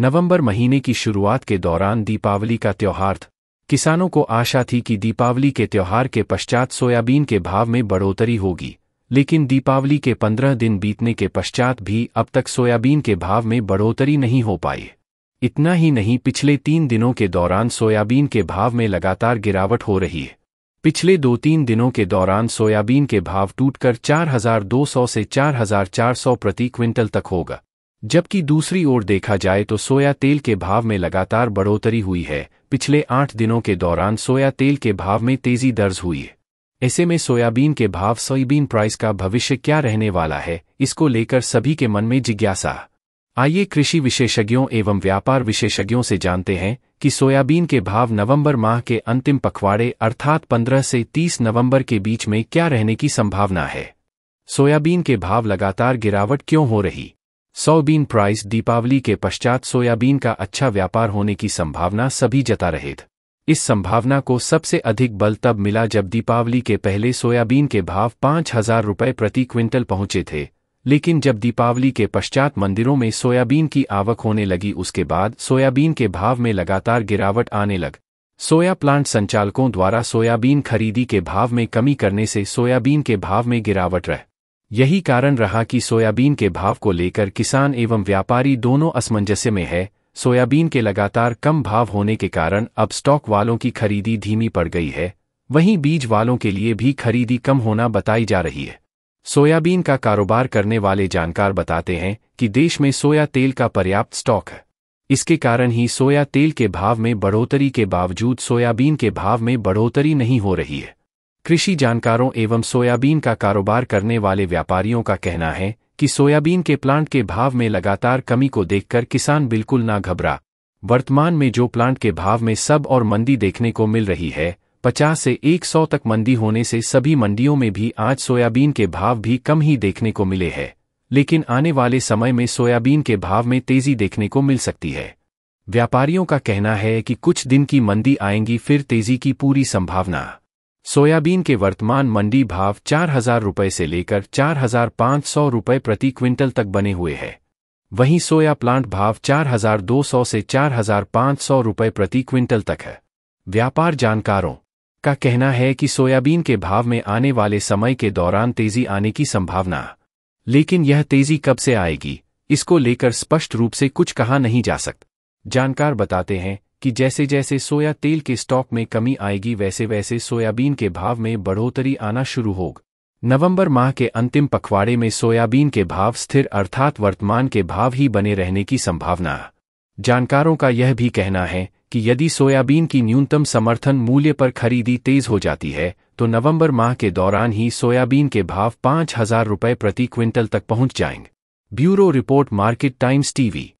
नवंबर महीने की शुरुआत के दौरान दीपावली का त्यौहार किसानों को आशा थी कि दीपावली के त्यौहार के पश्चात सोयाबीन के भाव में बढ़ोतरी होगी लेकिन दीपावली के पंद्रह दिन बीतने के पश्चात भी अब तक सोयाबीन के भाव में बढ़ोतरी नहीं हो पाई इतना ही नहीं पिछले तीन दिनों के दौरान सोयाबीन के भाव में लगातार गिरावट हो रही है पिछले दो तीन दिनों के दौरान सोयाबीन के भाव टूटकर 4,200 से 4,400 प्रति क्विंटल तक होगा जबकि दूसरी ओर देखा जाए तो सोया तेल के भाव में लगातार बढ़ोतरी हुई है पिछले आठ दिनों के दौरान सोया तेल के भाव में तेजी दर्ज हुई है ऐसे में सोयाबीन के भाव सोयाबीन प्राइस का भविष्य क्या रहने वाला है इसको लेकर सभी के मन में जिज्ञासा आइए कृषि विशेषज्ञों एवं व्यापार विशेषज्ञों से जानते हैं कि सोयाबीन के भाव नवंबर माह के अंतिम पखवाड़े अर्थात 15 से 30 नवंबर के बीच में क्या रहने की संभावना है सोयाबीन के भाव लगातार गिरावट क्यों हो रही सोयाबीन प्राइस दीपावली के पश्चात सोयाबीन का अच्छा व्यापार होने की संभावना सभी जता रहे थे इस संभावना को सबसे अधिक बल तब मिला जब दीपावली के पहले सोयाबीन के भाव पांच हजार रुपये प्रति क्विंटल पहुंचे थे लेकिन जब दीपावली के पश्चात मंदिरों में सोयाबीन की आवक होने लगी उसके बाद सोयाबीन के भाव में लगातार गिरावट आने लग सोया प्लांट संचालकों द्वारा सोयाबीन खरीदी के भाव में कमी करने से सोयाबीन के भाव में गिरावट रहे यही कारण रहा कि सोयाबीन के भाव को लेकर किसान एवं व्यापारी दोनों असमंजस्य में है सोयाबीन के लगातार कम भाव होने के कारण अब स्टॉक वालों की खरीदी धीमी पड़ गई है वहीं बीज वालों के लिए भी खरीदी कम होना बताई जा रही है सोयाबीन का कारोबार करने वाले जानकार बताते हैं कि देश में सोया तेल का पर्याप्त स्टॉक है इसके कारण ही सोया तेल के भाव में बढ़ोतरी के बावजूद सोयाबीन के भाव में बढ़ोतरी नहीं हो रही है कृषि जानकारों एवं सोयाबीन का कारोबार करने वाले व्यापारियों का कहना है कि सोयाबीन के प्लांट के भाव में लगातार कमी को देखकर किसान बिल्कुल ना घबरा वर्तमान में जो प्लांट के भाव में सब और मंदी देखने को मिल रही है 50 से 100 तक मंदी होने से सभी मंडियों में भी आज सोयाबीन के भाव भी कम ही देखने को मिले हैं लेकिन आने वाले समय में सोयाबीन के भाव में तेजी देखने को मिल सकती है व्यापारियों का कहना है कि कुछ दिन की मंदी आएंगी फिर तेजी की पूरी संभावना सोयाबीन के वर्तमान मंडी भाव चार हजार रुपये से लेकर चार हजार पाँच सौ रुपये प्रति क्विंटल तक बने हुए हैं वहीं सोया प्लांट भाव चार हजार दो सौ से चार हजार पाँच सौ रुपये प्रति क्विंटल तक है व्यापार जानकारों का कहना है कि सोयाबीन के भाव में आने वाले समय के दौरान तेजी आने की संभावना लेकिन यह तेजी कब से आएगी इसको लेकर स्पष्ट रूप से कुछ कहा नहीं जा सकता जानकार बताते हैं कि जैसे जैसे सोया तेल के स्टॉक में कमी आएगी वैसे वैसे सोयाबीन के भाव में बढ़ोतरी आना शुरू होगा नवंबर माह के अंतिम पखवाड़े में सोयाबीन के भाव स्थिर अर्थात वर्तमान के भाव ही बने रहने की संभावना है जानकारों का यह भी कहना है कि यदि सोयाबीन की न्यूनतम समर्थन मूल्य पर खरीदी तेज हो जाती है तो नवंबर माह के दौरान ही सोयाबीन के भाव पांच हजार रुपये प्रति क्विंटल तक पहुंच जाएंगे bureau report market times TV